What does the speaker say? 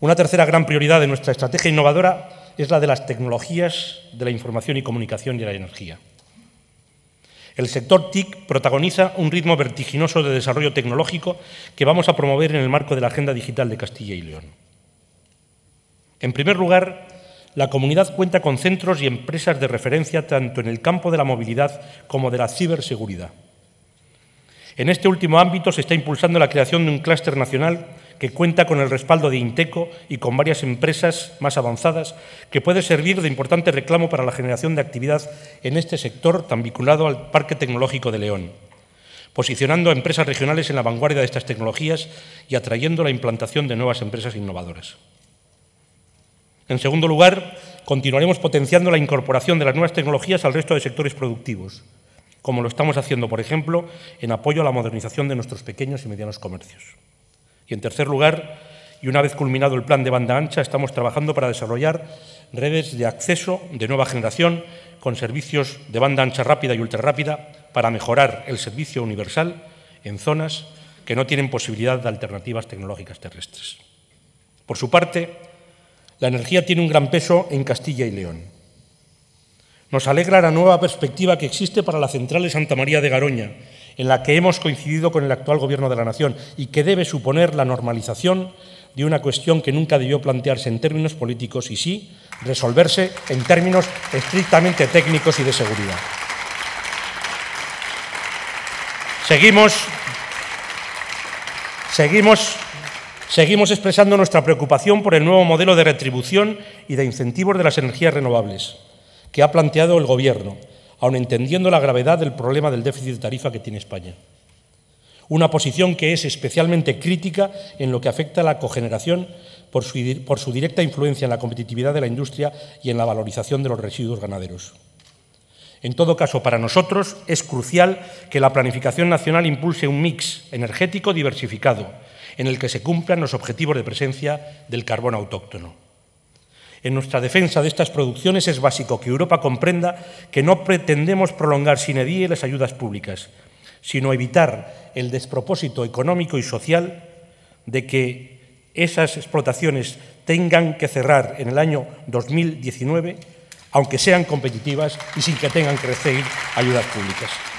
Una tercera gran prioridad de nuestra estrategia innovadora es la de las tecnologías de la información y comunicación y de la energía. El sector TIC protagoniza un ritmo vertiginoso de desarrollo tecnológico que vamos a promover en el marco de la Agenda Digital de Castilla y León. En primer lugar, la comunidad cuenta con centros y empresas de referencia tanto en el campo de la movilidad como de la ciberseguridad. En este último ámbito se está impulsando la creación de un clúster nacional que cuenta con el respaldo de Inteco y con varias empresas más avanzadas, que puede servir de importante reclamo para la generación de actividad en este sector tan vinculado al Parque Tecnológico de León, posicionando a empresas regionales en la vanguardia de estas tecnologías y atrayendo la implantación de nuevas empresas innovadoras. En segundo lugar, continuaremos potenciando la incorporación de las nuevas tecnologías al resto de sectores productivos, como lo estamos haciendo, por ejemplo, en apoyo a la modernización de nuestros pequeños y medianos comercios. Y en tercer lugar, y una vez culminado el plan de banda ancha, estamos trabajando para desarrollar redes de acceso de nueva generación con servicios de banda ancha rápida y ultrarrápida para mejorar el servicio universal en zonas que no tienen posibilidad de alternativas tecnológicas terrestres. Por su parte, la energía tiene un gran peso en Castilla y León. Nos alegra la nueva perspectiva que existe para la central de Santa María de Garoña, en la que hemos coincidido con el actual Gobierno de la Nación y que debe suponer la normalización de una cuestión que nunca debió plantearse en términos políticos y sí resolverse en términos estrictamente técnicos y de seguridad. Seguimos, seguimos, seguimos expresando nuestra preocupación por el nuevo modelo de retribución y de incentivos de las energías renovables que ha planteado el Gobierno aun entendiendo la gravedad del problema del déficit de tarifa que tiene España. Una posición que es especialmente crítica en lo que afecta a la cogeneración por su, directa influencia en la competitividad de la industria y en la valorización de los residuos ganaderos. En todo caso, para nosotros es crucial que la planificación nacional impulse un mix energético diversificado en el que se cumplan los objetivos de presencia del carbón autóctono. En nuestra defensa de estas producciones es básico que Europa comprenda que no pretendemos prolongar sin edie las ayudas públicas, sino evitar el despropósito económico y social de que esas explotaciones tengan que cerrar en el año 2019, aunque sean competitivas y sin que tengan que recibir ayudas públicas.